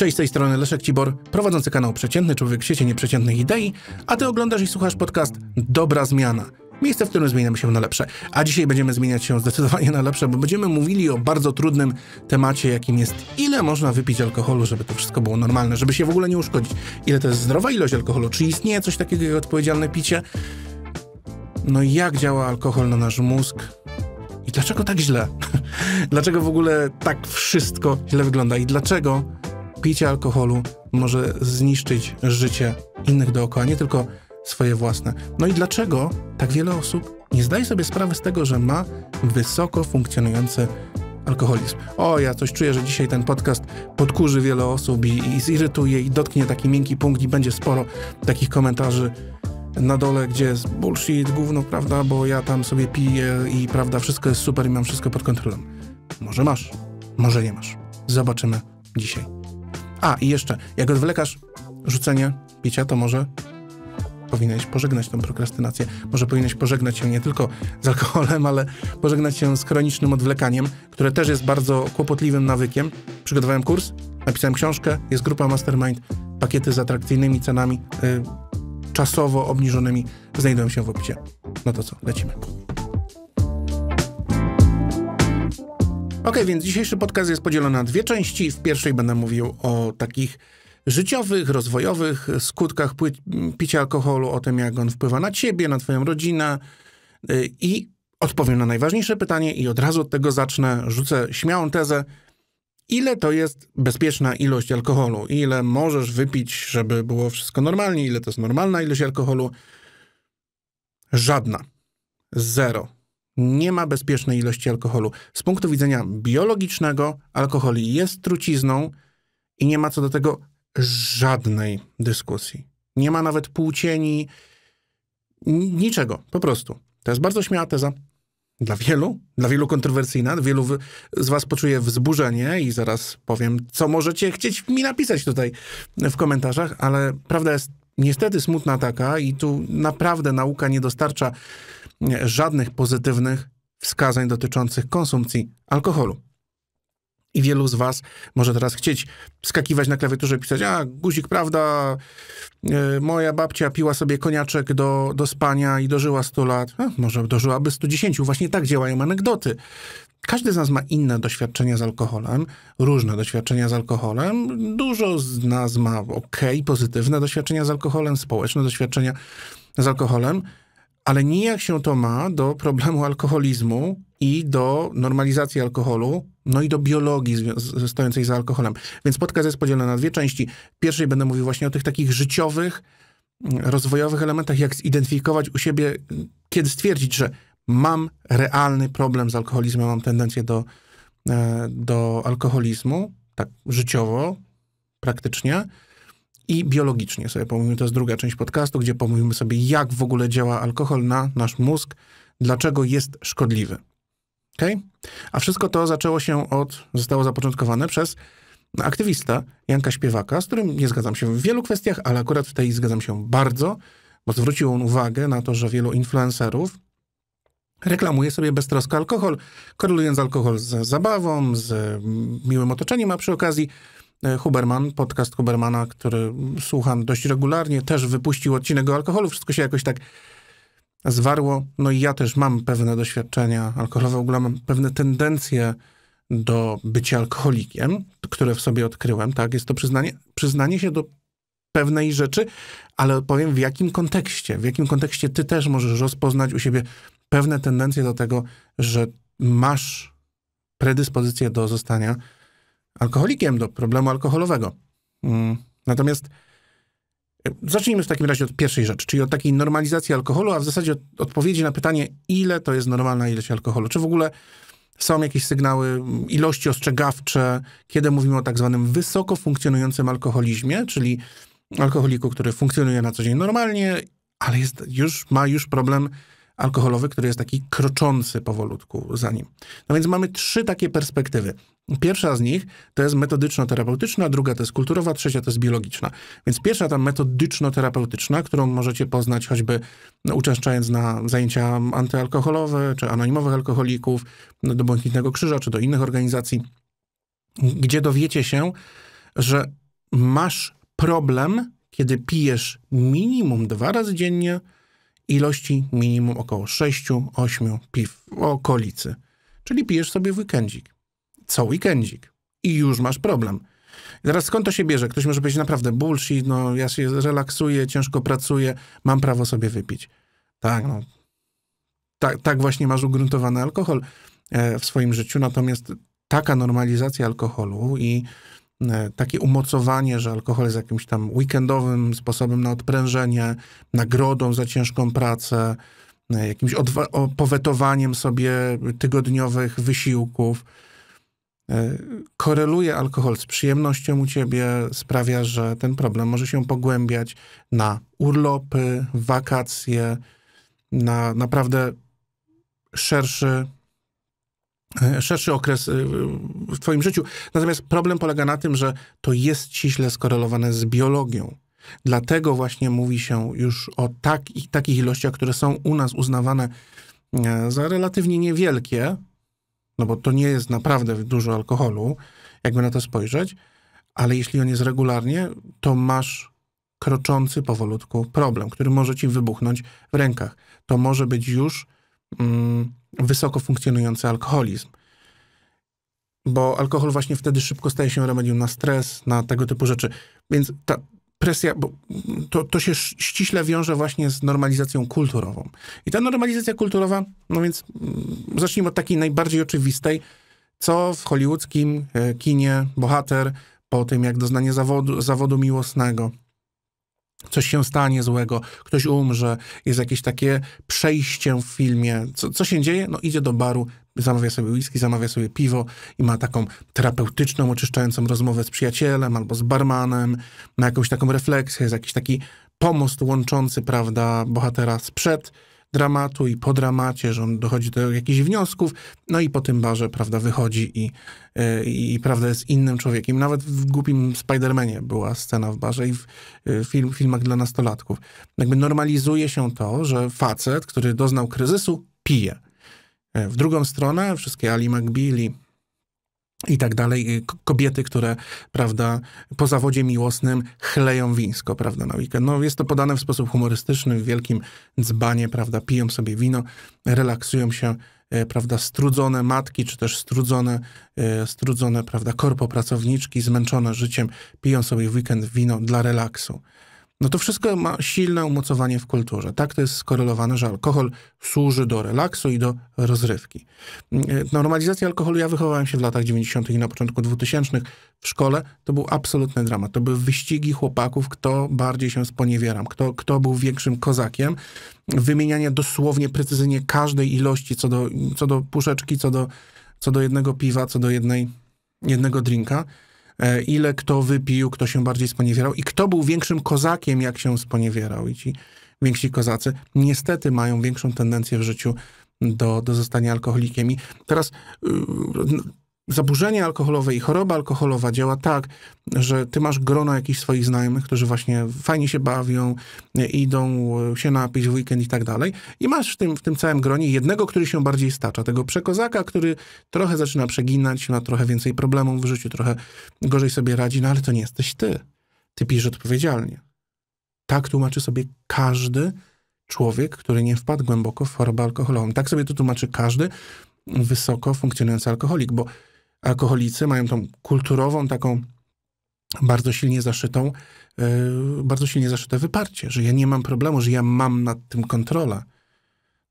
Cześć z tej strony Leszek Cibor, prowadzący kanał Przeciętny Człowiek w sieci nieprzeciętnych idei, a ty oglądasz i słuchasz podcast Dobra Zmiana. Miejsce, w którym zmieniamy się na lepsze. A dzisiaj będziemy zmieniać się zdecydowanie na lepsze, bo będziemy mówili o bardzo trudnym temacie, jakim jest ile można wypić alkoholu, żeby to wszystko było normalne, żeby się w ogóle nie uszkodzić. Ile to jest zdrowa ilość alkoholu? Czy istnieje coś takiego jak odpowiedzialne picie? No i jak działa alkohol na nasz mózg? I dlaczego tak źle? dlaczego w ogóle tak wszystko źle wygląda? I dlaczego picie alkoholu może zniszczyć życie innych dookoła, nie tylko swoje własne. No i dlaczego tak wiele osób nie zdaje sobie sprawy z tego, że ma wysoko funkcjonujący alkoholizm. O, ja coś czuję, że dzisiaj ten podcast podkurzy wiele osób i, i zirytuje i dotknie taki miękki punkt i będzie sporo takich komentarzy na dole, gdzie jest bullshit, gówno, prawda, bo ja tam sobie piję i prawda, wszystko jest super i mam wszystko pod kontrolą. Może masz, może nie masz. Zobaczymy dzisiaj. A, i jeszcze, jak odwlekasz rzucenie picia, to może powinieneś pożegnać tą prokrastynację. Może powinieneś pożegnać się nie tylko z alkoholem, ale pożegnać się z chronicznym odwlekaniem, które też jest bardzo kłopotliwym nawykiem. Przygotowałem kurs, napisałem książkę, jest grupa Mastermind, pakiety z atrakcyjnymi cenami, y, czasowo obniżonymi, znajdują się w opisie. No to co, lecimy. Ok, więc dzisiejszy podcast jest podzielony na dwie części. W pierwszej będę mówił o takich życiowych, rozwojowych skutkach picia alkoholu, o tym, jak on wpływa na ciebie, na twoją rodzinę y, i odpowiem na najważniejsze pytanie i od razu od tego zacznę, rzucę śmiałą tezę, ile to jest bezpieczna ilość alkoholu, ile możesz wypić, żeby było wszystko normalnie, ile to jest normalna ilość alkoholu. Żadna. Zero nie ma bezpiecznej ilości alkoholu. Z punktu widzenia biologicznego, alkohol jest trucizną i nie ma co do tego żadnej dyskusji. Nie ma nawet półcieni, niczego, po prostu. To jest bardzo śmiała teza. Dla wielu, dla wielu kontrowersyjna, wielu z was poczuje wzburzenie i zaraz powiem, co możecie chcieć mi napisać tutaj w komentarzach, ale prawda jest niestety smutna taka i tu naprawdę nauka nie dostarcza żadnych pozytywnych wskazań dotyczących konsumpcji alkoholu. I wielu z Was może teraz chcieć skakiwać na klawiaturze i pisać, a guzik, prawda, yy, moja babcia piła sobie koniaczek do, do spania i dożyła 100 lat. A, e, może dożyłaby 110. Właśnie tak działają anegdoty. Każdy z nas ma inne doświadczenia z alkoholem, różne doświadczenia z alkoholem. Dużo z nas ma ok, pozytywne doświadczenia z alkoholem, społeczne doświadczenia z alkoholem ale nijak się to ma do problemu alkoholizmu i do normalizacji alkoholu, no i do biologii stojącej za alkoholem. Więc podcast jest podzielony na dwie części. W pierwszej będę mówił właśnie o tych takich życiowych, mm, rozwojowych elementach, jak zidentyfikować u siebie, mm, kiedy stwierdzić, że mam realny problem z alkoholizmem, mam tendencję do, e, do alkoholizmu, tak życiowo, praktycznie i biologicznie sobie pomówimy. To jest druga część podcastu, gdzie pomówimy sobie, jak w ogóle działa alkohol na nasz mózg, dlaczego jest szkodliwy. Okay? A wszystko to zaczęło się od, zostało zapoczątkowane przez aktywista Janka Śpiewaka, z którym nie zgadzam się w wielu kwestiach, ale akurat w tej zgadzam się bardzo, bo zwrócił on uwagę na to, że wielu influencerów reklamuje sobie beztrosko alkohol, korelując alkohol z zabawą, z miłym otoczeniem, a przy okazji E, Huberman, podcast Hubermana, który słucham dość regularnie, też wypuścił odcinek o alkoholu. Wszystko się jakoś tak zwarło. No i ja też mam pewne doświadczenia alkoholowe, w ogóle mam pewne tendencje do bycia alkoholikiem, które w sobie odkryłem, tak? Jest to przyznanie, przyznanie się do pewnej rzeczy, ale powiem w jakim kontekście. W jakim kontekście ty też możesz rozpoznać u siebie pewne tendencje do tego, że masz predyspozycję do zostania alkoholikiem, do problemu alkoholowego. Mm. Natomiast e, zacznijmy w takim razie od pierwszej rzeczy, czyli od takiej normalizacji alkoholu, a w zasadzie od odpowiedzi na pytanie, ile to jest normalna ilość alkoholu. Czy w ogóle są jakieś sygnały, mm, ilości ostrzegawcze, kiedy mówimy o tak zwanym wysoko funkcjonującym alkoholizmie, czyli alkoholiku, który funkcjonuje na co dzień normalnie, ale jest, już ma już problem alkoholowy, który jest taki kroczący powolutku za nim. No więc mamy trzy takie perspektywy. Pierwsza z nich to jest metodyczno-terapeutyczna, druga to jest kulturowa, trzecia to jest biologiczna. Więc pierwsza ta metodyczno-terapeutyczna, którą możecie poznać choćby no, uczęszczając na zajęcia antyalkoholowe, czy anonimowych alkoholików, no, do Błękitnego Krzyża, czy do innych organizacji, gdzie dowiecie się, że masz problem, kiedy pijesz minimum dwa razy dziennie ilości minimum około 6-8 piw w okolicy. Czyli pijesz sobie w weekendzik co weekendzik. I już masz problem. I teraz skąd to się bierze? Ktoś może powiedzieć naprawdę bullshit, no ja się relaksuję, ciężko pracuję, mam prawo sobie wypić. Tak, no. Tak, tak właśnie masz ugruntowany alkohol e, w swoim życiu, natomiast taka normalizacja alkoholu i e, takie umocowanie, że alkohol jest jakimś tam weekendowym sposobem na odprężenie, nagrodą za ciężką pracę, e, jakimś powetowaniem sobie tygodniowych wysiłków, E, koreluje alkohol z przyjemnością u ciebie, sprawia, że ten problem może się pogłębiać na urlopy, wakacje, na naprawdę szerszy, e, szerszy okres e, w twoim życiu. Natomiast problem polega na tym, że to jest ściśle skorelowane z biologią. Dlatego właśnie mówi się już o tak, takich ilościach, które są u nas uznawane za relatywnie niewielkie, no bo to nie jest naprawdę dużo alkoholu, jakby na to spojrzeć, ale jeśli on jest regularnie, to masz kroczący powolutku problem, który może ci wybuchnąć w rękach. To może być już mm, wysoko funkcjonujący alkoholizm. Bo alkohol właśnie wtedy szybko staje się remedium na stres, na tego typu rzeczy. Więc ta, presja, bo to, to się ściśle wiąże właśnie z normalizacją kulturową. I ta normalizacja kulturowa, no więc mm, zacznijmy od takiej najbardziej oczywistej, co w hollywoodzkim e, kinie bohater po tym, jak doznanie zawodu, zawodu miłosnego, coś się stanie złego, ktoś umrze, jest jakieś takie przejście w filmie. Co, co się dzieje? No idzie do baru, zamawia sobie whisky, zamawia sobie piwo i ma taką terapeutyczną, oczyszczającą rozmowę z przyjacielem albo z barmanem, ma jakąś taką refleksję, jest jakiś taki pomost łączący, prawda, bohatera sprzed dramatu i po dramacie, że on dochodzi do jakichś wniosków, no i po tym barze, prawda, wychodzi i, e, i, i prawda, jest innym człowiekiem. Nawet w głupim Spidermanie była scena w barze i w, e, film, filmach dla nastolatków. Jakby normalizuje się to, że facet, który doznał kryzysu, pije E, w drugą stronę wszystkie Ali McBealy i tak dalej, y, kobiety, które, prawda, po zawodzie miłosnym chleją wińsko, prawda, na weekend. No jest to podane w sposób humorystyczny, w wielkim dzbanie, prawda, piją sobie wino, relaksują się, e, prawda, strudzone matki, czy też strudzone, e, strudzone, prawda, korpo pracowniczki, zmęczone życiem, piją sobie w weekend wino dla relaksu. No to wszystko ma silne umocowanie w kulturze. Tak to jest skorelowane, że alkohol służy do relaksu i do rozrywki. Mm, normalizacja alkoholu, ja wychowałem się w latach 90. i na początku 2000 w szkole, to był absolutny dramat. To były wyścigi chłopaków, kto bardziej się sponiewieram, kto, kto był większym kozakiem. Wymienianie dosłownie precyzyjnie każdej ilości co do, co do puszeczki, co do, co do jednego piwa, co do jednej, jednego drinka. E, ile kto wypił, kto się bardziej sponiewierał i kto był większym kozakiem, jak się sponiewierał. I ci więksi kozacy niestety mają większą tendencję w życiu do, do zostania alkoholikiem. I teraz y, no, zaburzenie alkoholowe i choroba alkoholowa działa tak, że ty masz grono jakichś swoich znajomych, którzy właśnie fajnie się bawią, idą e, się napić w weekend i tak dalej. I masz w tym, w tym całym gronie jednego, który się bardziej stacza, tego przekozaka, który trochę zaczyna przeginać, ma trochę więcej problemów w życiu, trochę gorzej sobie radzi, no ale to nie jesteś ty. Ty pijesz odpowiedzialnie. Tak tłumaczy sobie każdy człowiek, który nie wpadł głęboko w chorobę alkoholową. Tak sobie to tłumaczy każdy wysoko funkcjonujący alkoholik, bo alkoholicy mają tą kulturową, taką bardzo silnie zaszytą, e, bardzo silnie zaszyte wyparcie, że ja nie mam problemu, że ja mam nad tym kontrolę.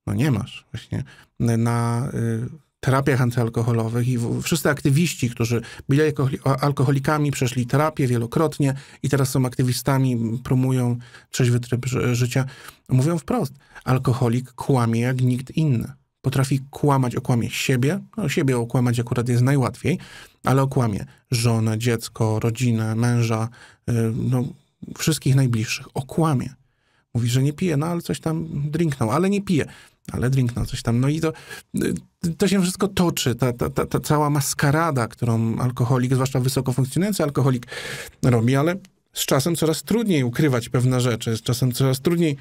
No nie masz. Właśnie na y, terapiach antyalkoholowych i wszyscy aktywiści, którzy byli alkoholikami, przeszli terapię wielokrotnie i teraz są aktywistami, promują trzeźwy tryb życia, mówią wprost, alkoholik kłamie jak nikt inny potrafi kłamać, okłamie siebie, no siebie okłamać akurat jest najłatwiej, ale okłamie żonę, dziecko, rodzinę, męża, y, no, wszystkich najbliższych, okłamie. Mówi, że nie pije, no ale coś tam drinknął, ale nie pije, ale drinknął coś tam. No i to, y, to się wszystko toczy, ta, ta, ta, ta cała maskarada, którą alkoholik, zwłaszcza wysoko funkcjonujący alkoholik robi, ale z czasem coraz trudniej ukrywać pewne rzeczy, z czasem coraz trudniej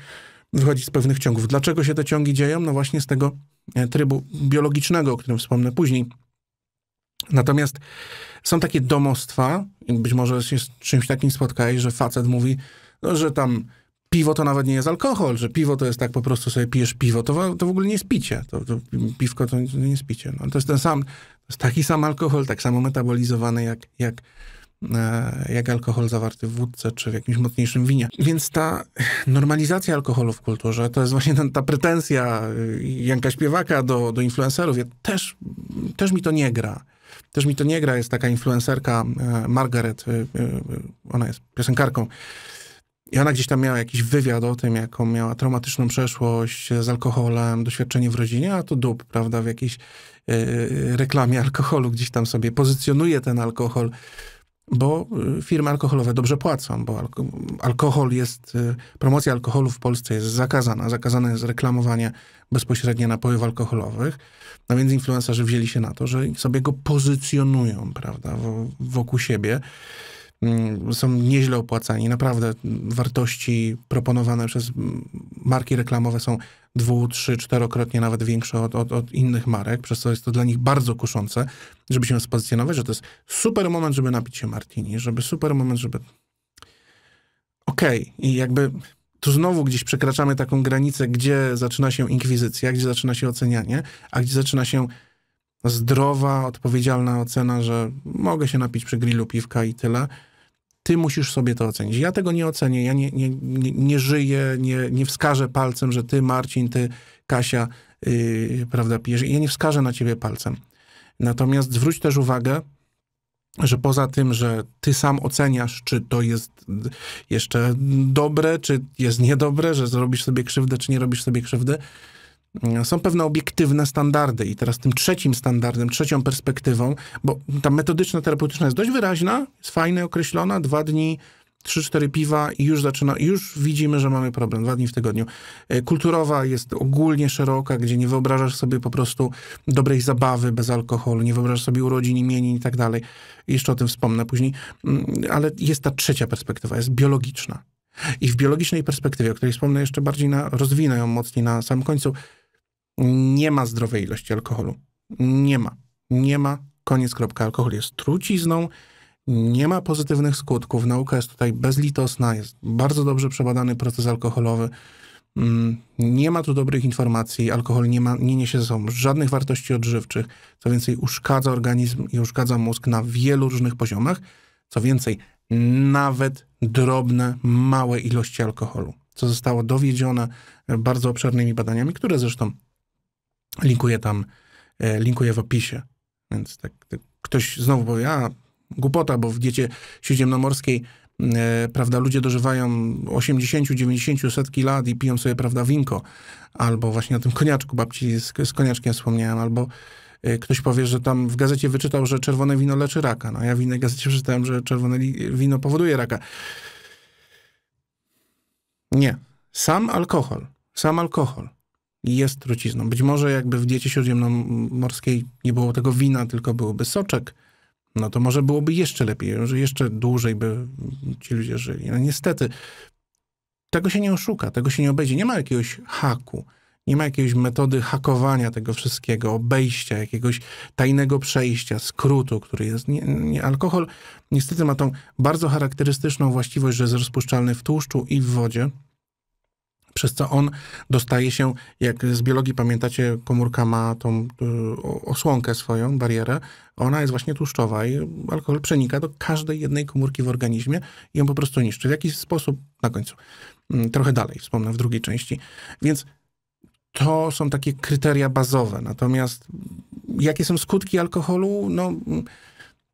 wychodzić z pewnych ciągów. Dlaczego się te ciągi dzieją? No właśnie z tego e, trybu biologicznego, o którym wspomnę później. Natomiast są takie domostwa, być może się z czymś takim spotkałeś, że facet mówi, no, że tam piwo to nawet nie jest alkohol, że piwo to jest tak po prostu sobie pijesz piwo, to, to w ogóle nie jest picie, to, to piwko to nie jest picie. No, to jest ten sam, to jest taki sam alkohol, tak samo metabolizowany jak, jak, E, jak alkohol zawarty w wódce czy w jakimś mocniejszym winie. Więc ta normalizacja alkoholu w kulturze, to jest właśnie ten, ta pretensja y, Janka Śpiewaka do, do influencerów. Ja też, też mi to nie gra. Też mi to nie gra. Jest taka influencerka e, Margaret, y, y, ona jest piosenkarką. I ona gdzieś tam miała jakiś wywiad o tym, jaką miała traumatyczną przeszłość z alkoholem, doświadczenie w rodzinie, a to dup, prawda, w jakiejś reklamie alkoholu gdzieś tam sobie pozycjonuje ten alkohol bo y, firmy alkoholowe dobrze płacą, bo alko alkohol jest, y, promocja alkoholu w Polsce jest zakazana. Zakazane jest reklamowanie bezpośrednie napojów alkoholowych. No więc influencerzy wzięli się na to, że sobie go pozycjonują, prawda, wokół siebie. Mm, są nieźle opłacani. Naprawdę mm, wartości proponowane przez mm, marki reklamowe są dwu, trzy, czterokrotnie nawet większe od, od, od, innych marek, przez co jest to dla nich bardzo kuszące, żeby się spozycjonować, że to jest super moment, żeby napić się martini, żeby super moment, żeby... Okej, okay. i jakby tu znowu gdzieś przekraczamy taką granicę, gdzie zaczyna się inkwizycja, gdzie zaczyna się ocenianie, a gdzie zaczyna się zdrowa, odpowiedzialna ocena, że mogę się napić przy grillu piwka i tyle, ty musisz sobie to ocenić. Ja tego nie ocenię, ja nie, nie, nie, nie żyję, nie, nie wskażę palcem, że ty, Marcin, ty, Kasia, yy, prawda, pijesz. Ja nie wskażę na ciebie palcem. Natomiast zwróć też uwagę, że poza tym, że ty sam oceniasz, czy to jest jeszcze dobre, czy jest niedobre, że zrobisz sobie krzywdę, czy nie robisz sobie krzywdy, są pewne obiektywne standardy. I teraz tym trzecim standardem, trzecią perspektywą, bo ta metodyczna terapeutyczna jest dość wyraźna, jest fajnie określona, dwa dni, trzy, cztery piwa i już zaczyna, już widzimy, że mamy problem, dwa dni w tygodniu. E, kulturowa jest ogólnie szeroka, gdzie nie wyobrażasz sobie po prostu dobrej zabawy bez alkoholu, nie wyobrażasz sobie urodzin, imienin i tak dalej. Jeszcze o tym wspomnę później. Mm, ale jest ta trzecia perspektywa, jest biologiczna. I w biologicznej perspektywie, o której wspomnę jeszcze bardziej, na, rozwinę ją mocniej na samym końcu, nie ma zdrowej ilości alkoholu. Nie ma. Nie ma. Koniec, kropka. Alkohol jest trucizną, nie ma pozytywnych skutków. Nauka jest tutaj bezlitosna, jest bardzo dobrze przebadany proces alkoholowy. Mm, nie ma tu dobrych informacji, alkohol nie, ma, nie niesie ze sobą żadnych wartości odżywczych, co więcej uszkadza organizm i uszkadza mózg na wielu różnych poziomach. Co więcej, nawet drobne, małe ilości alkoholu, co zostało dowiedzione bardzo obszernymi badaniami, które zresztą linkuję tam, e, linkuję w opisie. Więc tak, tak, ktoś znowu powie, a głupota, bo w diecie śródziemnomorskiej e, prawda, ludzie dożywają 80, 90, setki lat i piją sobie, prawda, winko, albo właśnie o tym koniaczku babci z, z koniaczkiem wspomniałem, albo Y, ktoś powie, że tam w gazecie wyczytał, że czerwone wino leczy raka. No ja w innej gazecie przeczytałem, że czerwone wino powoduje raka. Nie. Sam alkohol, sam alkohol jest trucizną. Być może jakby w diecie śródziemnomorskiej nie było tego wina, tylko byłoby soczek, no to może byłoby jeszcze lepiej, że jeszcze dłużej by ci ludzie żyli. No niestety, tego się nie oszuka, tego się nie obejdzie. Nie ma jakiegoś haku. Nie ma jakiejś metody hakowania tego wszystkiego, obejścia, jakiegoś tajnego przejścia, skrótu, który jest. Nie, nie, alkohol niestety ma tą bardzo charakterystyczną właściwość, że jest rozpuszczalny w tłuszczu i w wodzie przez co on dostaje się, jak z biologii pamiętacie, komórka ma tą e, osłonkę swoją, barierę, ona jest właśnie tłuszczowa i alkohol przenika do każdej jednej komórki w organizmie i ją po prostu niszczy. W jakiś sposób, na końcu, mm, trochę dalej wspomnę w drugiej części. Więc to są takie kryteria bazowe. Natomiast jakie są skutki alkoholu? No,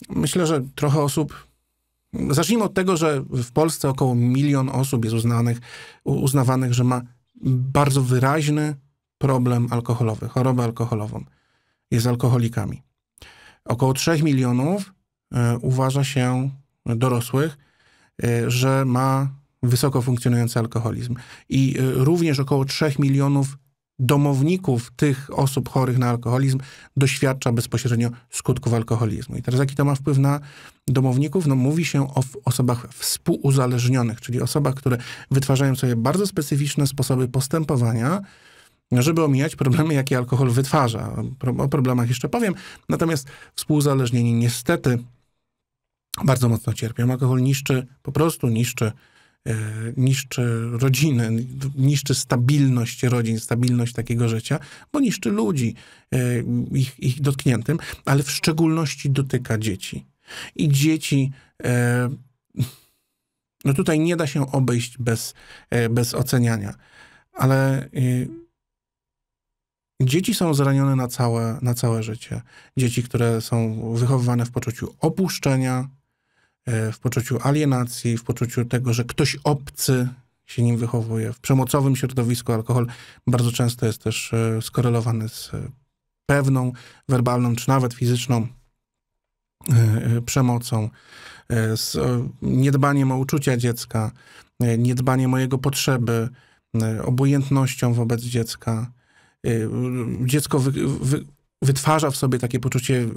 myślę, że trochę osób. Zacznijmy od tego, że w Polsce około milion osób jest uznanych, uznawanych, że ma bardzo wyraźny problem alkoholowy, chorobę alkoholową. Jest alkoholikami. Około 3 milionów e, uważa się e, dorosłych, e, że ma wysoko funkcjonujący alkoholizm. I również około 3 milionów domowników tych osób chorych na alkoholizm doświadcza bezpośrednio skutków alkoholizmu. I teraz jaki to ma wpływ na domowników? No mówi się o osobach współuzależnionych, czyli osobach, które wytwarzają sobie bardzo specyficzne sposoby postępowania, żeby omijać problemy, jakie alkohol wytwarza. O problemach jeszcze powiem. Natomiast współuzależnieni niestety bardzo mocno cierpią. Alkohol niszczy, po prostu niszczy E, niszczy rodziny, niszczy stabilność rodzin, stabilność takiego życia, bo niszczy ludzi e, ich, ich dotkniętym, ale w szczególności dotyka dzieci. I dzieci. E, no tutaj nie da się obejść bez, bez oceniania, ale dzieci są zranione na całe, na całe życie. Dzieci, które są wychowywane w poczuciu opuszczenia, E, w poczuciu alienacji, w poczuciu tego, że ktoś obcy się nim wychowuje. W przemocowym środowisku alkohol bardzo często jest też e, skorelowany z e, pewną werbalną czy nawet fizyczną przemocą, z niedbaniem o uczucia dziecka, niedbaniem o jego potrzeby, obojętnością wobec dziecka. Dziecko wy, wy, wytwarza w sobie takie poczucie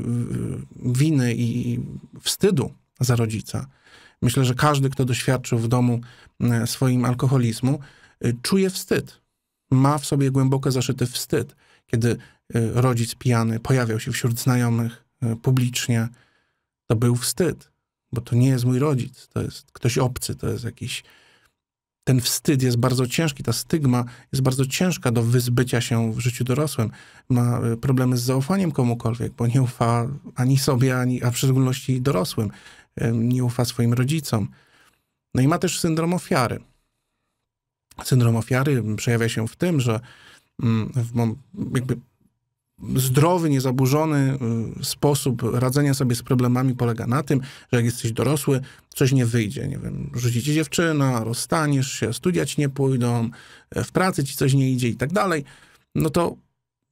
winy i wstydu za rodzica. Myślę, że każdy, kto doświadczył w domu e, swoim alkoholizmu, e, czuje wstyd. Ma w sobie głęboko zaszyty wstyd, kiedy e, rodzic pijany pojawiał się wśród znajomych publicznie. To był wstyd, bo to nie jest mój rodzic, to jest ktoś obcy, to jest jakiś. Ten wstyd jest bardzo ciężki, ta stygma jest bardzo ciężka do wyzbycia się w życiu dorosłym. Ma problemy z zaufaniem komukolwiek, bo nie ufa ani sobie, ani, a w szczególności dorosłym nie ufa swoim rodzicom. No i ma też syndrom ofiary. Syndrom ofiary przejawia się w tym, że mm, jakby zdrowy, niezaburzony y, sposób radzenia sobie z problemami polega na tym, że jak jesteś dorosły, coś nie wyjdzie. Nie wiem, rzucicie dziewczyna, rozstaniesz się, studia ci nie pójdą, e, w pracy ci coś nie idzie i tak dalej. No to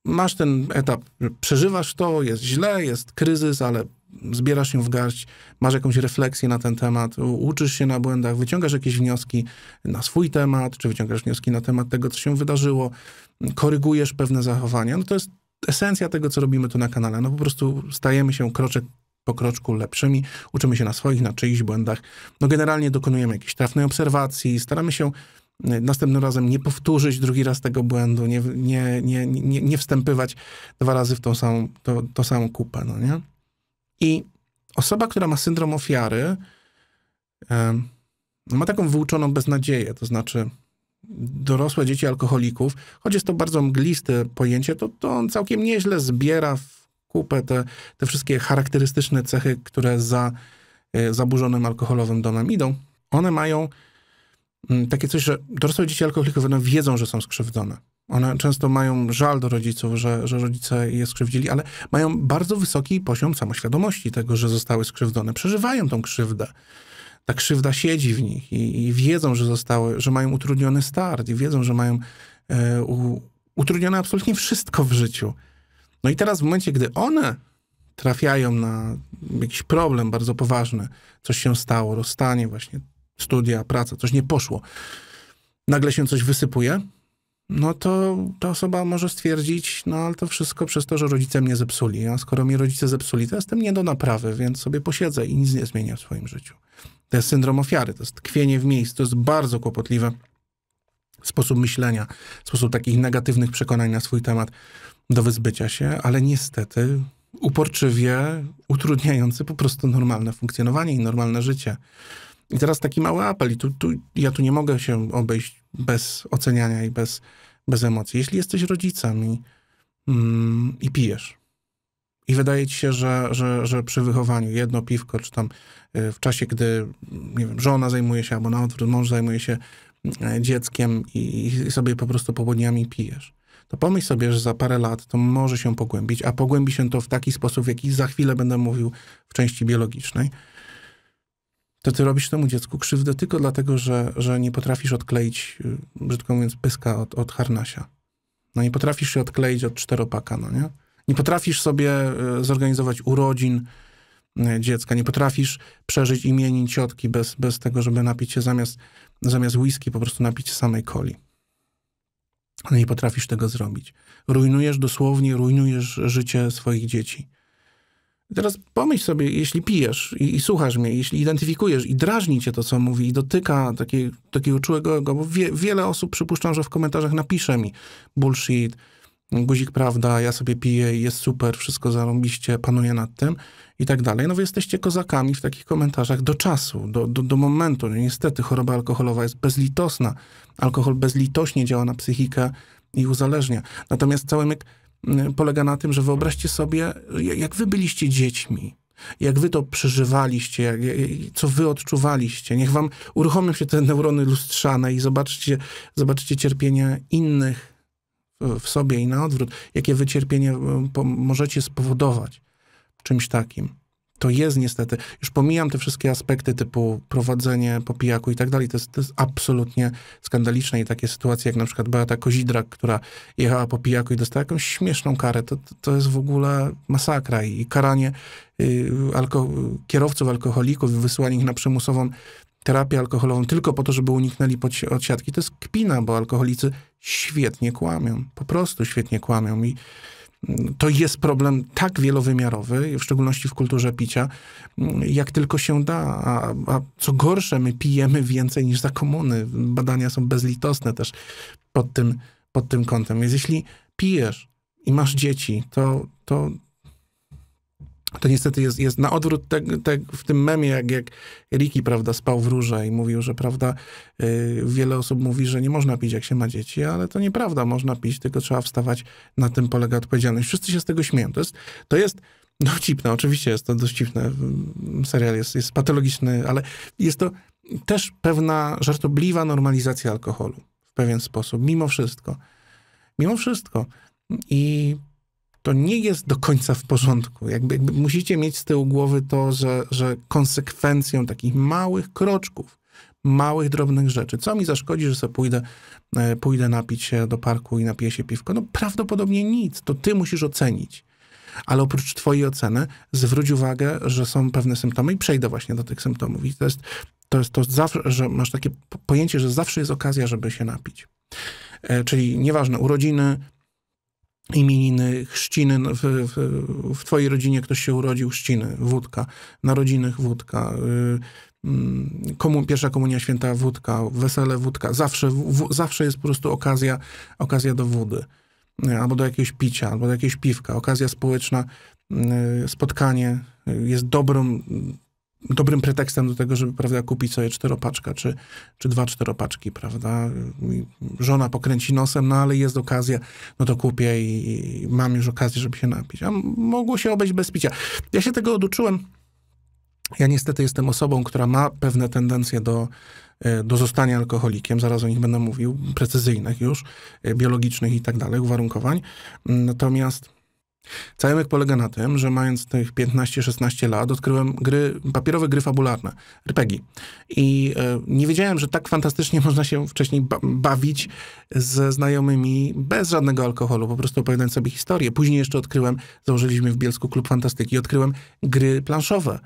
masz ten etap, przeżywasz to, jest źle, jest kryzys, ale zbierasz ją w garść, masz jakąś refleksję na ten temat, uczysz się na błędach, wyciągasz jakieś wnioski na swój temat, czy wyciągasz wnioski na temat tego, co się wydarzyło, korygujesz pewne zachowania. No to jest esencja tego, co robimy tu na kanale. No po prostu stajemy się kroczek po kroczku lepszymi, uczymy się na swoich, na czyichś błędach. No generalnie dokonujemy jakiejś trafnej obserwacji, staramy się y, następnym razem nie powtórzyć drugi raz tego błędu, nie, nie, nie, nie, nie wstępywać dwa razy w tą samą, to, to samą kupę, no nie? I osoba, która ma syndrom ofiary, ma taką wyuczoną beznadzieję, to znaczy dorosłe dzieci alkoholików, choć jest to bardzo mgliste pojęcie, to, to on całkiem nieźle zbiera w kupę te, te wszystkie charakterystyczne cechy, które za e, zaburzonym alkoholowym domem idą. One mają mm, takie coś, że dorosłe dzieci alkoholików wiedzą, że są skrzywdzone one często mają żal do rodziców, że, że rodzice je skrzywdzili, ale mają bardzo wysoki poziom samoświadomości tego, że zostały skrzywdzone. Przeżywają tą krzywdę. Ta krzywda siedzi w nich i, i wiedzą, że zostały, że mają utrudniony start i wiedzą, że mają e, u, utrudnione absolutnie wszystko w życiu. No i teraz w momencie, gdy one trafiają na jakiś problem bardzo poważny, coś się stało, rozstanie właśnie, studia, praca, coś nie poszło, nagle się coś wysypuje, no to ta osoba może stwierdzić, no ale to wszystko przez to, że rodzice mnie zepsuli. A skoro mi rodzice zepsuli, to jestem nie do naprawy, więc sobie posiedzę i nic nie zmienię w swoim życiu. To jest syndrom ofiary, to jest tkwienie w miejscu, to jest bardzo kłopotliwe sposób myślenia, sposób takich negatywnych przekonań na swój temat do wyzbycia się, ale niestety uporczywie utrudniający po prostu normalne funkcjonowanie i normalne życie. I teraz taki mały apel, i tu, tu, ja tu nie mogę się obejść bez oceniania i bez, bez emocji. Jeśli jesteś rodzicem i, mm, i pijesz, i wydaje ci się, że, że, że przy wychowaniu jedno piwko, czy tam y, w czasie, gdy nie wiem, żona zajmuje się, albo na odwrót mąż zajmuje się e, dzieckiem i, i sobie po prostu południami pijesz, to pomyśl sobie, że za parę lat to może się pogłębić, a pogłębi się to w taki sposób, w jaki za chwilę będę mówił w części biologicznej, to ty robisz temu dziecku krzywdę tylko dlatego, że, że nie potrafisz odkleić, y, brzydko mówiąc, pyska od, od harnasia. No nie potrafisz się odkleić od czteropaka, no nie? Nie potrafisz sobie y, zorganizować urodzin y, dziecka, nie potrafisz przeżyć imienin ciotki bez, bez tego, żeby napić się zamiast, zamiast whisky, po prostu napić się samej coli. No nie potrafisz tego zrobić. Rujnujesz dosłownie, rujnujesz życie swoich dzieci. Teraz pomyśl sobie, jeśli pijesz i, i, słuchasz mnie, jeśli identyfikujesz i drażni cię to, co mówi, i dotyka takiej, takiego czułego, bo wie, wiele osób przypuszczam, że w komentarzach napisze mi bullshit, guzik prawda, ja sobie piję i jest super, wszystko zarobiście, panuje nad tym i tak dalej. No wy jesteście kozakami w takich komentarzach do czasu, do, do, do momentu. No niestety choroba alkoholowa jest bezlitosna. Alkohol bezlitośnie działa na psychikę i uzależnia. Natomiast cały myk Y, polega na tym, że wyobraźcie sobie, y, jak wy byliście dziećmi, jak wy to przeżywaliście, jak, co wy odczuwaliście. Niech wam uruchomią się te neurony lustrzane i zobaczcie, zobaczycie cierpienie innych w sobie i na odwrót, jakie wycierpienie y, możecie spowodować czymś takim to jest niestety, już pomijam te wszystkie aspekty typu prowadzenie po pijaku i tak dalej, to jest, to jest absolutnie skandaliczne i takie sytuacje jak na przykład Beata Kozidra, która jechała po pijaku i dostała jakąś śmieszną karę, to, to jest w ogóle masakra i karanie y, alko kierowców alkoholików, wysyłanie ich na przymusową terapię alkoholową tylko po to, żeby uniknęli odsiadki, to jest kpina, bo alkoholicy świetnie kłamią, po prostu świetnie kłamią i to jest problem tak wielowymiarowy, w szczególności w kulturze picia, jak tylko się da. A, a co gorsze, my pijemy więcej niż za komuny. Badania są bezlitosne też pod tym, pod tym kątem. Więc jeśli pijesz i masz dzieci, to, to to niestety jest, jest na odwrót te, te, w tym memie, jak, jak Ricky, prawda, spał w róże i mówił, że, prawda, yy, wiele osób mówi, że nie można pić, jak się ma dzieci, ale to nieprawda, można pić, tylko trzeba wstawać, na tym polega odpowiedzialność. Wszyscy się z tego śmieją. To jest, to jest dowcipne, oczywiście jest to dowcipne, mm, serial jest, jest patologiczny, ale jest to też pewna żartobliwa normalizacja alkoholu w pewien sposób, mimo wszystko. Mimo wszystko. I to nie jest do końca w porządku. Jakby, jakby musicie mieć z tyłu głowy to, że, że konsekwencją takich małych kroczków, małych, drobnych rzeczy. Co mi zaszkodzi, że sobie pójdę, e, pójdę napić się do parku i napiję się piwko? No prawdopodobnie nic. To ty musisz ocenić. Ale oprócz twojej oceny zwróć uwagę, że są pewne symptomy i przejdę właśnie do tych symptomów. I to jest to, jest to zawsze, że masz takie pojęcie, że zawsze jest okazja, żeby się napić. E, czyli nieważne, urodziny, imieniny, chrzciny, w, w, w, twojej rodzinie ktoś się urodził, chrzciny, wódka, narodziny, wódka, y, mm, komu, pierwsza komunia święta, wódka, wesele, wódka, zawsze, w, zawsze jest po prostu okazja, okazja do wody, y, albo do jakiegoś picia, albo do jakiegoś piwka, okazja społeczna, y, spotkanie y, jest dobrą dobrym pretekstem do tego, żeby prawda, kupić sobie czteropaczka, czy, czy dwa czteropaczki, prawda. Żona pokręci nosem, no ale jest okazja, no to kupię i mam już okazję, żeby się napić. A mogło się obejść bez picia. Ja się tego oduczyłem. Ja niestety jestem osobą, która ma pewne tendencje do, e, do zostania alkoholikiem, zaraz o nich będę mówił, precyzyjnych już, e, biologicznych i tak dalej, uwarunkowań. Natomiast Cajemek polega na tym, że mając tych 15-16 lat, odkryłem gry, papierowe gry fabularne, RPG. I e, nie wiedziałem, że tak fantastycznie można się wcześniej ba bawić ze znajomymi bez żadnego alkoholu, po prostu opowiadając sobie historię. Później jeszcze odkryłem, założyliśmy w Bielsku klub fantastyki, odkryłem gry planszowe.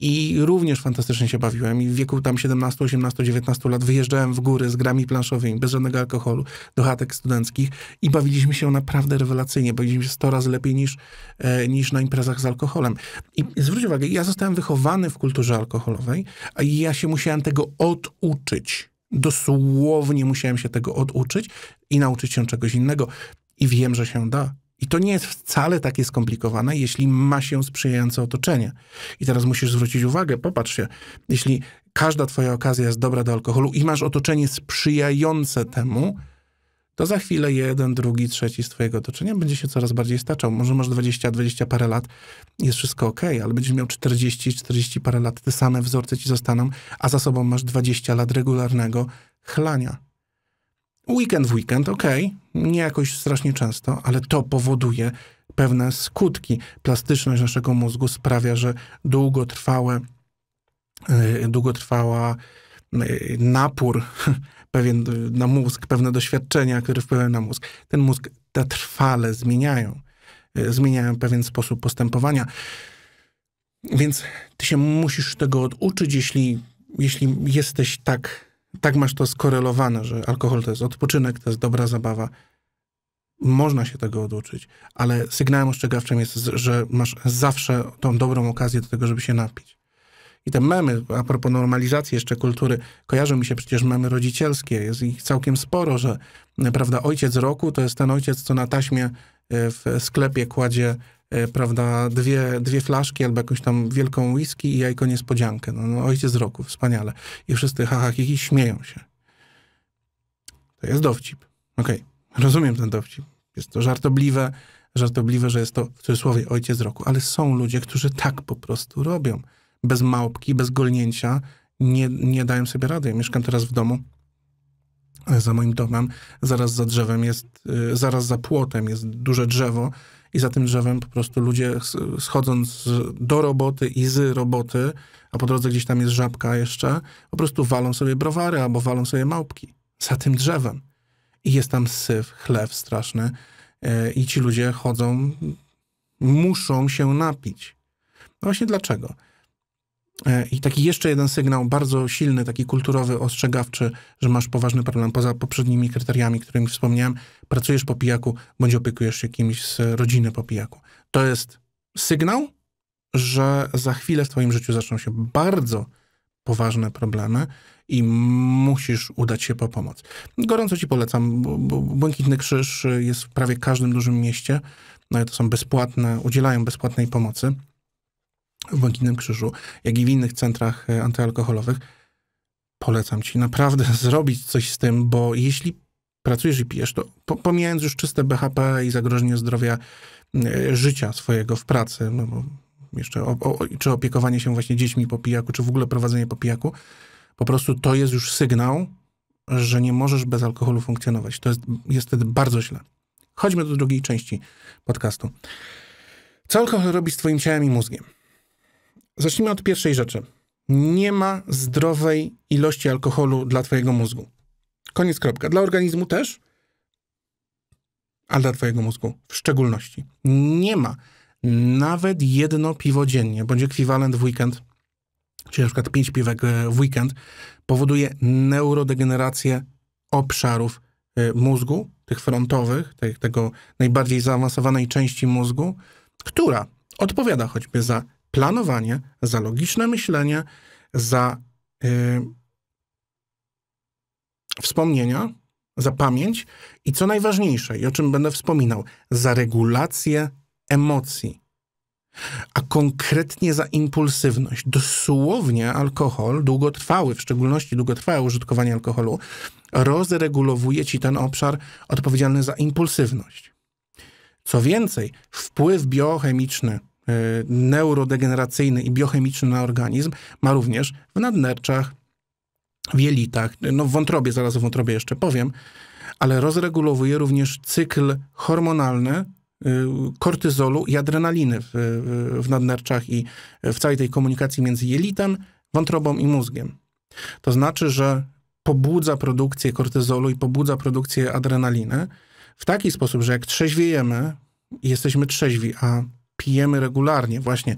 I również fantastycznie się bawiłem. I w wieku tam 17, 18, 19 lat wyjeżdżałem w góry z grami planszowymi, bez żadnego alkoholu, do chatek studenckich i bawiliśmy się naprawdę rewelacyjnie. Bawiliśmy się 100 razy lepiej niż, e, niż na imprezach z alkoholem. I zwróć uwagę, ja zostałem wychowany w kulturze alkoholowej, a ja się musiałem tego oduczyć. Dosłownie musiałem się tego oduczyć i nauczyć się czegoś innego. I wiem, że się da. I to nie jest wcale takie skomplikowane, jeśli ma się sprzyjające otoczenie. I teraz musisz zwrócić uwagę, popatrz się, jeśli każda twoja okazja jest dobra do alkoholu i masz otoczenie sprzyjające temu, to za chwilę jeden, drugi, trzeci z twojego otoczenia będzie się coraz bardziej staczał. Może masz 20, 20 parę lat, jest wszystko ok, ale będziesz miał 40, 40 parę lat, te same wzorce ci zostaną, a za sobą masz 20 lat regularnego chlania. Weekend w weekend, okej, okay, nie jakoś strasznie często, ale to powoduje pewne skutki. Plastyczność naszego mózgu sprawia, że długotrwałe, y, długotrwała y, napór pewien na mózg, pewne doświadczenia, które wpływają na mózg, ten mózg te trwale zmieniają. Y, zmieniają pewien sposób postępowania. Więc ty się musisz tego oduczyć, jeśli, jeśli jesteś tak tak masz to skorelowane, że alkohol to jest odpoczynek, to jest dobra zabawa. Można się tego oduczyć, ale sygnałem ostrzegawczym jest, że masz zawsze tą dobrą okazję do tego, żeby się napić. I te memy, a propos normalizacji jeszcze kultury, kojarzą mi się przecież memy rodzicielskie, jest ich całkiem sporo, że prawda, ojciec roku to jest ten ojciec, co na taśmie e, w sklepie kładzie E, prawda, dwie, dwie flaszki albo jakąś tam wielką whisky i jajko niespodziankę. No, no ojciec roku, wspaniale. I wszyscy haha, kiki śmieją się. To jest dowcip. Okej, okay. rozumiem ten dowcip. Jest to żartobliwe, żartobliwe, że jest to w cudzysłowie ojciec roku, ale są ludzie, którzy tak po prostu robią. Bez małpki, bez golnięcia nie, nie dają sobie rady. Ja mieszkam teraz w domu, za moim domem, zaraz za drzewem jest, y, zaraz za płotem jest duże drzewo, i za tym drzewem po prostu ludzie schodząc do roboty i z roboty, a po drodze gdzieś tam jest żabka jeszcze, po prostu walą sobie browary albo walą sobie małpki za tym drzewem. I jest tam syf, chlew straszny e, i ci ludzie chodzą, muszą się napić. No właśnie dlaczego? E, I taki jeszcze jeden sygnał, bardzo silny, taki kulturowy, ostrzegawczy, że masz poważny problem poza poprzednimi kryteriami, którymi wspomniałem. Pracujesz po pijaku, bądź opiekujesz się kimś z rodziny po pijaku. To jest sygnał, że za chwilę w Twoim życiu zaczną się bardzo poważne problemy i musisz udać się po pomoc. Gorąco Ci polecam. Błękitny Krzyż jest w prawie każdym dużym mieście. No to są bezpłatne, udzielają bezpłatnej pomocy w Błękitnym Krzyżu, jak i w innych centrach e, antyalkoholowych. Polecam ci naprawdę zrobić coś z tym, bo jeśli pracujesz i pijesz, to pomijając już czyste BHP i zagrożenie zdrowia e, życia swojego w pracy, no bo jeszcze o, o, czy opiekowanie się właśnie dziećmi po pijaku, czy w ogóle prowadzenie po pijaku, po prostu to jest już sygnał, że nie możesz bez alkoholu funkcjonować. To jest, jest wtedy bardzo źle. Chodźmy do drugiej części podcastu. Co alkohol robi z twoim ciałem i mózgiem? Zacznijmy od pierwszej rzeczy. Nie ma zdrowej ilości alkoholu dla twojego mózgu. Koniec kropka. Dla organizmu też, a dla twojego mózgu w szczególności. Nie ma. Nawet jedno piwo dziennie, bądź ekwiwalent w weekend, czyli na przykład pięć piwek e, w weekend, powoduje neurodegenerację obszarów e, mózgu, tych frontowych, tych, tego najbardziej zaawansowanej części mózgu, która odpowiada choćby za planowanie, za logiczne myślenie, za yy, wspomnienia, za pamięć i co najważniejsze, i o czym będę wspominał, za regulację emocji, a konkretnie za impulsywność. Dosłownie alkohol, długotrwały, w szczególności długotrwałe użytkowanie alkoholu, rozregulowuje ci ten obszar odpowiedzialny za impulsywność. Co więcej, wpływ biochemiczny Y, neurodegeneracyjny i biochemiczny na organizm ma również w nadnerczach, w jelitach, no w wątrobie, zaraz o wątrobie jeszcze powiem, ale rozregulowuje również cykl hormonalny y, kortyzolu i adrenaliny w, w nadnerczach i w całej tej komunikacji między jelitem, wątrobą i mózgiem. To znaczy, że pobudza produkcję kortyzolu i pobudza produkcję adrenaliny w taki sposób, że jak trzeźwiejemy i jesteśmy trzeźwi, a pijemy regularnie, właśnie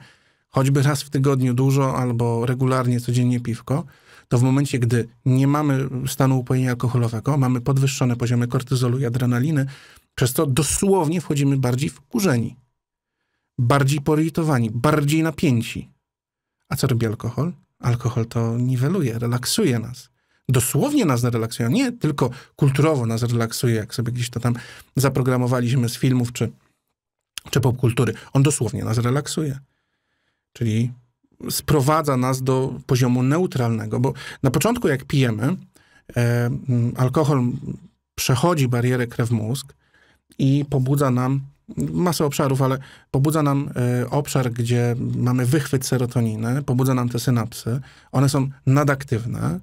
choćby raz w tygodniu dużo albo regularnie codziennie piwko, to w momencie, gdy nie mamy stanu upojenia alkoholowego, mamy podwyższone poziomy kortyzolu i adrenaliny, przez to dosłownie wchodzimy bardziej wkurzeni, bardziej poirytowani, bardziej napięci. A co robi alkohol? Alkohol to niweluje, relaksuje nas. Dosłownie nas relaksuje, nie tylko kulturowo nas relaksuje, jak sobie gdzieś to tam zaprogramowaliśmy z filmów czy czy popkultury. On dosłownie nas relaksuje. Czyli sprowadza nas do poziomu neutralnego, bo na początku jak pijemy, e, alkohol przechodzi barierę krew-mózg i pobudza nam masę obszarów, ale pobudza nam e, obszar, gdzie mamy wychwyt serotoniny, pobudza nam te synapsy. One są nadaktywne,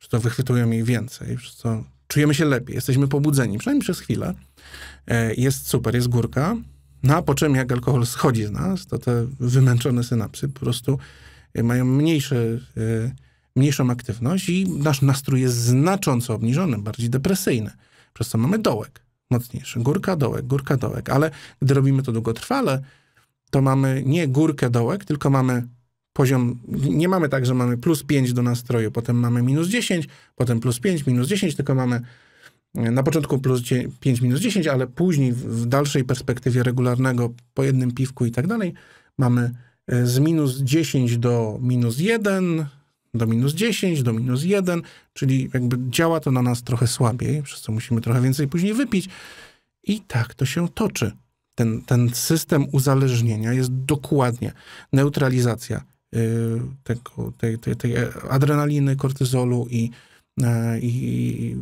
że to wychwytują jej więcej, że to czujemy się lepiej, jesteśmy pobudzeni, przynajmniej przez chwilę. E, jest super, jest górka, no a po czym, jak alkohol schodzi z nas, to te wymęczone synapsy po prostu e, mają mniejsze, e, mniejszą aktywność i nasz nastrój jest znacząco obniżony, bardziej depresyjny, przez to mamy dołek mocniejszy. Górka, dołek, górka, dołek. Ale gdy robimy to długotrwale, to mamy nie górkę, dołek, tylko mamy poziom, nie mamy tak, że mamy plus 5 do nastroju, potem mamy minus 10, potem plus 5, minus 10, tylko mamy na początku plus 5 minus 10, ale później w dalszej perspektywie regularnego po jednym piwku i tak dalej mamy e, z minus 10 do minus 1, do minus 10, do minus 1, czyli jakby działa to na nas trochę słabiej, przez co musimy trochę więcej później wypić. I tak to się toczy. Ten, ten system uzależnienia jest dokładnie neutralizacja yy, tego, tej, tej, tej adrenaliny, kortyzolu i E, i,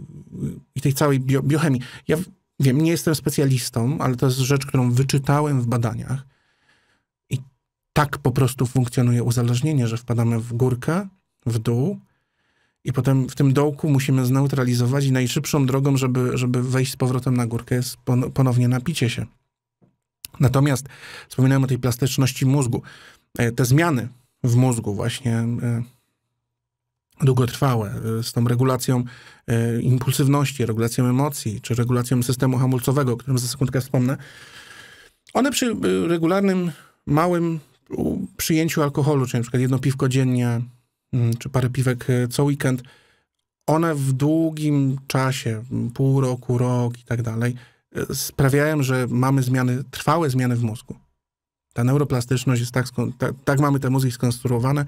i tej całej bio, biochemii. Ja wiem, nie jestem specjalistą, ale to jest rzecz, którą wyczytałem w badaniach. I tak po prostu funkcjonuje uzależnienie, że wpadamy w górkę, w dół i potem w tym dołku musimy zneutralizować i najszybszą drogą, żeby, żeby wejść z powrotem na górkę jest ponownie napicie się. Natomiast wspominałem o tej plastyczności mózgu. E, te zmiany w mózgu właśnie e, długotrwałe, e, z tą regulacją e, impulsywności, regulacją emocji, czy regulacją systemu hamulcowego, o którym za sekundkę wspomnę, one przy e, regularnym, małym przyjęciu alkoholu, czyli np. jedno piwko dziennie, mm, czy parę piwek co weekend, one w długim czasie, pół roku, rok i tak dalej, sprawiają, że mamy zmiany, trwałe zmiany w mózgu. Ta neuroplastyczność jest tak, tak, tak mamy te mózgi skonstruowane,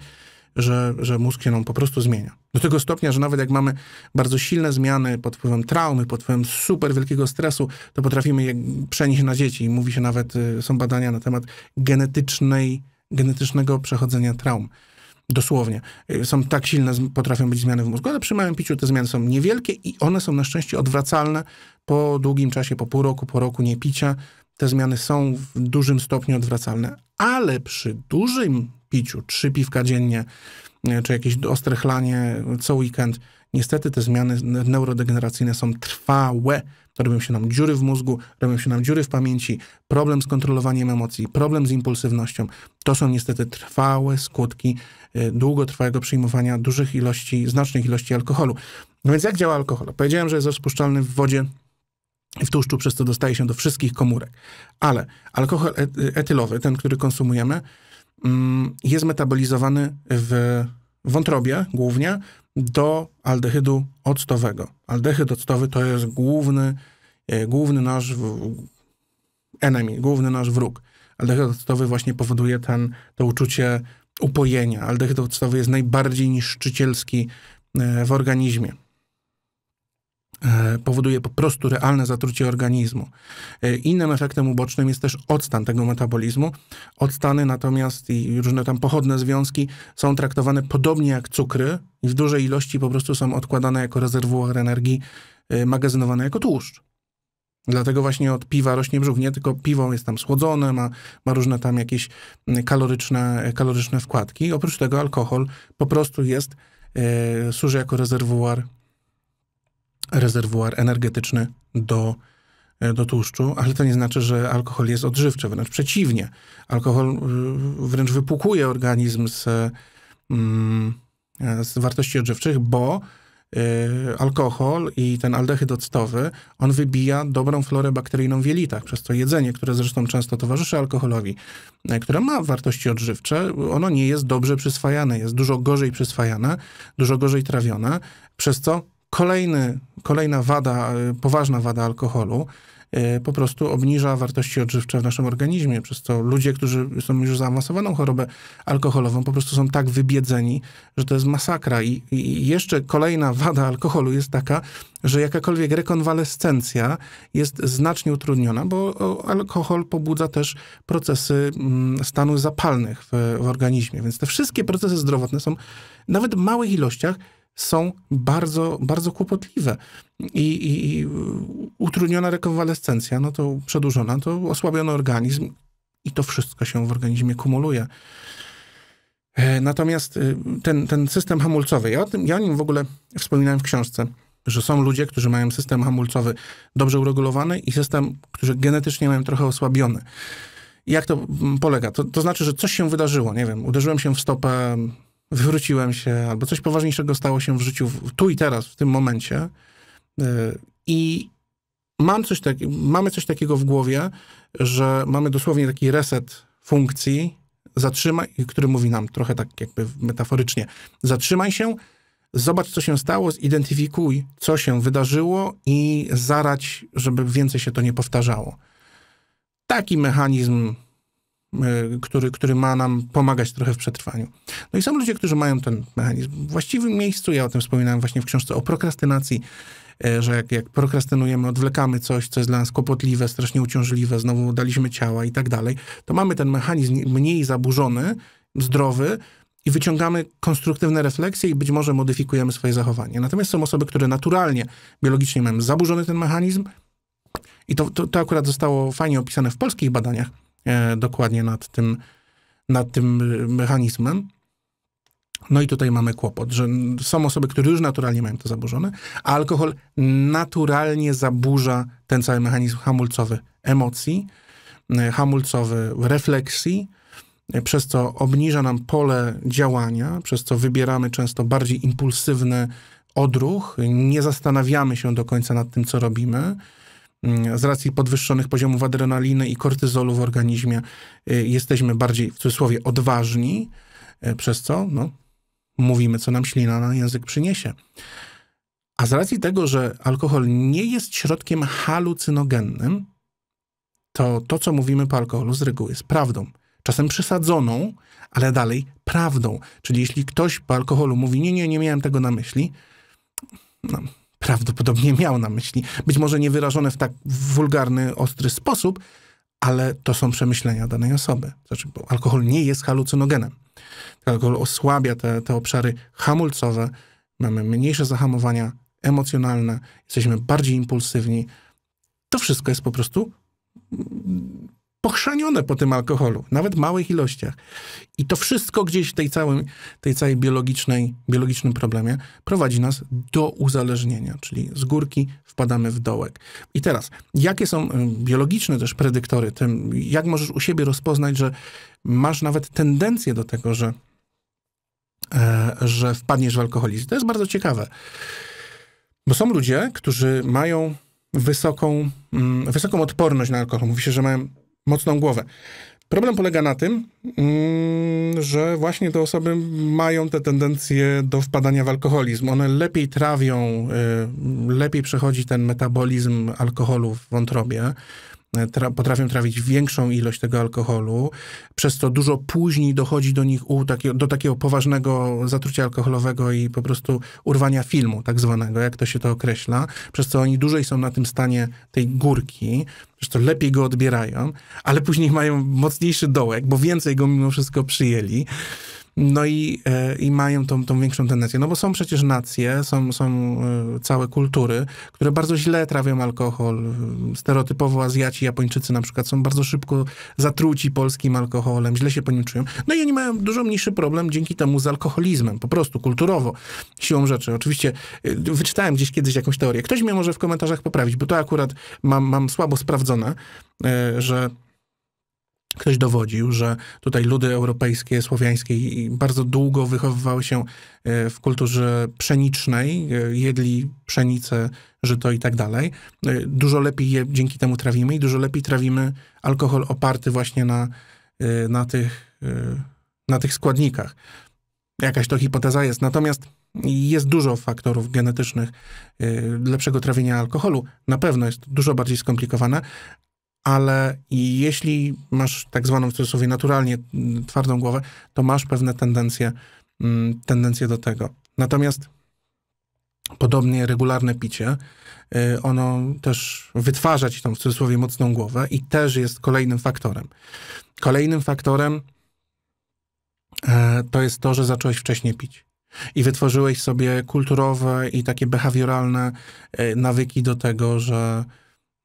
że, że mózg się nam po prostu zmienia. Do tego stopnia, że nawet jak mamy bardzo silne zmiany pod wpływem traumy, pod wpływem super wielkiego stresu, to potrafimy je przenieść na dzieci. Mówi się nawet, y, są badania na temat genetycznej, genetycznego przechodzenia traum. Dosłownie. Y, są tak silne, potrafią być zmiany w mózgu, ale przy małym piciu te zmiany są niewielkie i one są na szczęście odwracalne po długim czasie, po pół roku, po roku niepicia. Te zmiany są w dużym stopniu odwracalne, ale przy dużym piciu, trzy piwka dziennie, e, czy jakieś ostre chlanie co weekend. Niestety te zmiany neurodegeneracyjne są trwałe. Robią się nam dziury w mózgu, robią się nam dziury w pamięci, problem z kontrolowaniem emocji, problem z impulsywnością. To są niestety trwałe skutki e, długotrwałego przyjmowania dużych ilości, znacznych ilości alkoholu. No więc jak działa alkohol? Powiedziałem, że jest rozpuszczalny w wodzie i w tłuszczu, przez co dostaje się do wszystkich komórek. Ale alkohol e-, etylowy, ten, który konsumujemy, Mm, jest metabolizowany w wątrobie głównie do aldehydu octowego. Aldehyd octowy to jest główny, e, główny nasz enemy, główny nasz wróg. Aldehyd octowy właśnie powoduje ten, to uczucie upojenia. Aldehyd octowy jest najbardziej niszczycielski e, w organizmie. E, powoduje po prostu realne zatrucie organizmu. E, innym efektem ubocznym jest też odstan tego metabolizmu. Odstany natomiast i różne tam pochodne związki są traktowane podobnie jak cukry i w dużej ilości po prostu są odkładane jako rezerwuar energii, e, magazynowane jako tłuszcz. Dlatego właśnie od piwa rośnie brzuch. Nie tylko piwo jest tam słodzone, ma, ma różne tam jakieś kaloryczne, kaloryczne wkładki. Oprócz tego alkohol po prostu jest, służy jako rezerwuar rezerwuar energetyczny do, e, do tłuszczu, ale to nie znaczy, że alkohol jest odżywczy, wręcz przeciwnie. Alkohol e, wręcz wypukuje organizm z, mm, e, z wartości odżywczych, bo alkohol i ten aldehyd octowy, on wybija dobrą florę bakteryjną w jelitach, przez to jedzenie, które zresztą często towarzyszy alkoholowi, które ma wartości odżywcze, ono nie jest dobrze przyswajane, jest dużo gorzej przyswajane, dużo gorzej trawione, przez co Kolejny, kolejna wada, y, poważna wada alkoholu, y, po prostu obniża wartości odżywcze w naszym organizmie, przez to ludzie, którzy są już zaawansowaną chorobę alkoholową, po prostu są tak wybiedzeni, że to jest masakra. I, I, jeszcze kolejna wada alkoholu jest taka, że jakakolwiek rekonwalescencja jest znacznie utrudniona, bo alkohol pobudza też procesy mm, stanów zapalnych w, w organizmie. Więc te wszystkie procesy zdrowotne są nawet w małych ilościach są bardzo, bardzo kłopotliwe. I, i, i utrudniona rekonwalescencja, no to przedłużona, to osłabiony organizm i to wszystko się w organizmie kumuluje. E, natomiast y, ten, ten system hamulcowy, ja o, tym, ja o nim w ogóle wspominałem w książce, że są ludzie, którzy mają system hamulcowy dobrze uregulowany i system, którzy genetycznie mają trochę osłabiony. Jak to mm, polega? To, to znaczy, że coś się wydarzyło, nie wiem, uderzyłem się w stopę, wywróciłem się, albo coś poważniejszego stało się w życiu w, tu i teraz, w tym momencie. Y, I mam coś tak, mamy coś takiego w głowie, że mamy dosłownie taki reset funkcji, zatrzymaj, który mówi nam trochę tak jakby metaforycznie, zatrzymaj się, zobacz, co się stało, zidentyfikuj, co się wydarzyło i zarać, żeby więcej się to nie powtarzało. Taki mechanizm E, który, który ma nam pomagać trochę w przetrwaniu. No i są ludzie, którzy mają ten mechanizm w właściwym miejscu. Ja o tym wspominałem właśnie w książce o prokrastynacji, e, że jak, jak prokrastynujemy, odwlekamy coś, co jest dla nas kłopotliwe, strasznie uciążliwe, znowu daliśmy ciała i tak dalej, to mamy ten mechanizm mniej zaburzony, zdrowy, i wyciągamy konstruktywne refleksje i być może modyfikujemy swoje zachowanie. Natomiast są osoby, które naturalnie, biologicznie mają zaburzony ten mechanizm i to, to, to akurat zostało fajnie opisane w polskich badaniach, E, dokładnie nad tym, nad tym e, mechanizmem. No i tutaj mamy kłopot, że są osoby, które już naturalnie mają to zaburzone, a alkohol naturalnie zaburza ten cały mechanizm hamulcowy emocji, e, hamulcowy refleksji, przez co obniża nam pole działania, przez co wybieramy często bardziej impulsywny odruch, nie zastanawiamy się do końca nad tym, co robimy, Mm, z racji podwyższonych poziomów adrenaliny i kortyzolu w organizmie y, jesteśmy bardziej, w cudzysłowie, odważni, y, przez co no, mówimy, co nam ślina na język przyniesie. A z racji tego, że alkohol nie jest środkiem halucynogennym, to to, co mówimy po alkoholu, z reguły jest prawdą. Czasem przesadzoną, ale dalej prawdą. Czyli jeśli ktoś po alkoholu mówi, nie, nie, nie miałem tego na myśli, no, prawdopodobnie miał na myśli. Być może nie wyrażone w tak wulgarny, ostry sposób, ale to są przemyślenia danej osoby. Znaczy, alkohol nie jest halucynogenem. Alkohol osłabia te, te obszary hamulcowe, mamy mniejsze zahamowania emocjonalne, jesteśmy bardziej impulsywni. To wszystko jest po prostu pochrzanione po tym alkoholu, nawet w małych ilościach. I to wszystko gdzieś w tej, całej tej całej biologicznej, biologicznym problemie prowadzi nas do uzależnienia, czyli z górki wpadamy w dołek. I teraz, jakie są biologiczne też predyktory, tym, jak możesz u siebie rozpoznać, że masz nawet tendencję do tego, że, e, że wpadniesz w alkoholizm. To jest bardzo ciekawe. Bo są ludzie, którzy mają wysoką, mm, wysoką odporność na alkohol. Mówi się, że mają mocną głowę. Problem polega na tym, mm, że właśnie te osoby mają te tendencje do wpadania w alkoholizm. One lepiej trawią, y, lepiej przechodzi ten metabolizm alkoholu w wątrobie. E, tra potrafią trawić większą ilość tego alkoholu, przez co dużo później dochodzi do nich u takie, do takiego poważnego zatrucia alkoholowego i po prostu urwania filmu, tak zwanego, jak to się to określa, przez co oni dłużej są na tym stanie tej górki, przez to lepiej go odbierają, ale później mają mocniejszy dołek, bo więcej go mimo wszystko przyjęli. No i, e, i mają tą, tą większą tendencję. No bo są przecież nacje, są, są e, całe kultury, które bardzo źle trawią alkohol. Stereotypowo Azjaci, Japończycy na przykład są bardzo szybko zatruci polskim alkoholem, źle się po nim czują. No i oni mają dużo mniejszy problem dzięki temu z alkoholizmem, po prostu kulturowo, siłą rzeczy. Oczywiście e, wyczytałem gdzieś kiedyś jakąś teorię. Ktoś mnie może w komentarzach poprawić, bo to akurat mam, mam słabo sprawdzone, że ktoś dowodził, że tutaj ludy europejskie, słowiańskie bardzo długo wychowywały się e, w kulturze pszenicznej, e, jedli pszenicę, żyto i tak dalej. E, dużo lepiej je dzięki temu trawimy i dużo lepiej trawimy alkohol oparty właśnie na, na, tych, na tych składnikach. Jakaś to hipoteza jest. Natomiast jest dużo faktorów genetycznych lepszego trawienia alkoholu. Na pewno jest dużo bardziej skomplikowane, ale jeśli masz tak zwaną w cudzysłowie naturalnie mm, twardą głowę, to masz pewne tendencje, mm, tendencje do tego. Natomiast podobnie regularne picie, y, ono też wytwarza ci tą w cudzysłowie mocną głowę i też jest kolejnym faktorem. Kolejnym faktorem e, to jest to, że zacząłeś wcześniej pić. I wytworzyłeś sobie kulturowe i takie behawioralne e, nawyki do tego, że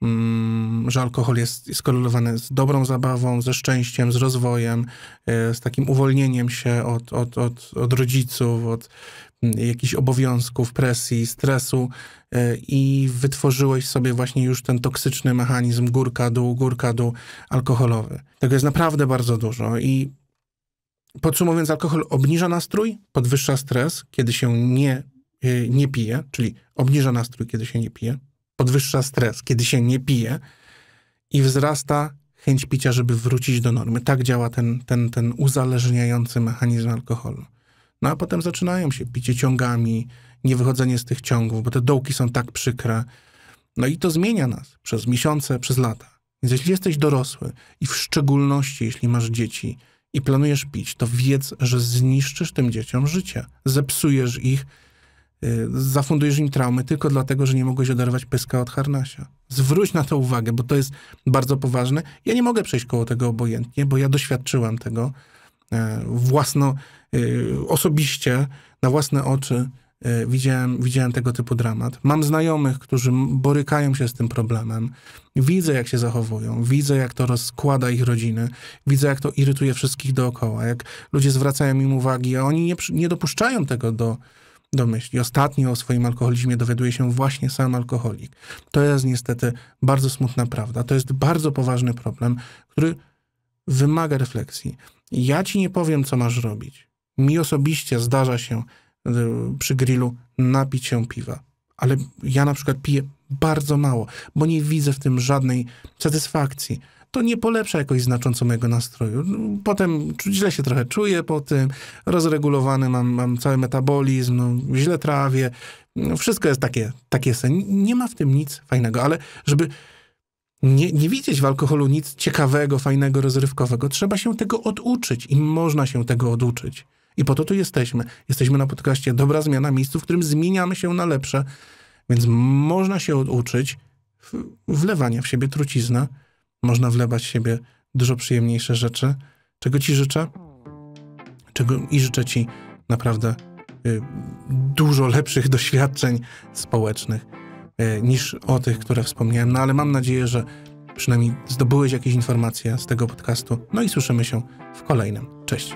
Mm, że alkohol jest skorelowany z dobrą zabawą, ze szczęściem, z rozwojem, e, z takim uwolnieniem się od, od, od, od rodziców, od mm, jakichś obowiązków, presji, stresu e, i wytworzyłeś sobie właśnie już ten toksyczny mechanizm górka-dół, górka-dół alkoholowy. Tego jest naprawdę bardzo dużo i podsumowując, alkohol obniża nastrój, podwyższa stres, kiedy się nie, e, nie pije, czyli obniża nastrój, kiedy się nie pije, podwyższa stres, kiedy się nie pije i wzrasta chęć picia, żeby wrócić do normy. Tak działa ten, ten, ten uzależniający mechanizm alkoholu. No a potem zaczynają się picie ciągami, niewychodzenie z tych ciągów, bo te dołki są tak przykre. No i to zmienia nas przez miesiące, przez lata. Więc jeśli jesteś dorosły i w szczególności jeśli masz dzieci i planujesz pić, to wiedz, że zniszczysz tym dzieciom życie, zepsujesz ich Y, zafundujesz im traumę tylko dlatego, że nie mogłeś oderwać pyska od harnasia. Zwróć na to uwagę, bo to jest bardzo poważne. Ja nie mogę przejść koło tego obojętnie, bo ja doświadczyłem tego e, własno, y, osobiście, na własne oczy e, widziałem, widziałem tego typu dramat. Mam znajomych, którzy borykają się z tym problemem. Widzę, jak się zachowują, widzę, jak to rozkłada ich rodziny, widzę, jak to irytuje wszystkich dookoła, jak ludzie zwracają im uwagi, a oni nie, nie dopuszczają tego do, domyśli. Ostatnio o swoim alkoholizmie dowiaduje się właśnie sam alkoholik. To jest niestety bardzo smutna prawda. To jest bardzo poważny problem, który wymaga refleksji. Ja ci nie powiem, co masz robić. Mi osobiście zdarza się y, przy grillu napić się piwa, ale ja na przykład piję bardzo mało, bo nie widzę w tym żadnej satysfakcji to nie polepsza jakoś znacząco mojego nastroju. No, potem źle się trochę czuję po tym, rozregulowany mam, mam cały metabolizm, no, źle trawię. No, wszystko jest takie, takie sen. Nie ma w tym nic fajnego, ale żeby nie, nie widzieć w alkoholu nic ciekawego, fajnego, rozrywkowego, trzeba się tego oduczyć i można się tego oduczyć. I po to tu jesteśmy. Jesteśmy na podcaście Dobra Zmiana, miejscu, w którym zmieniamy się na lepsze, więc można się oduczyć wlewania w siebie trucizna, można wlewać w siebie dużo przyjemniejsze rzeczy, czego Ci życzę. Czego, I życzę Ci naprawdę y, dużo lepszych doświadczeń społecznych y, niż o tych, które wspomniałem. No ale mam nadzieję, że przynajmniej zdobyłeś jakieś informacje z tego podcastu. No i słyszymy się w kolejnym. Cześć.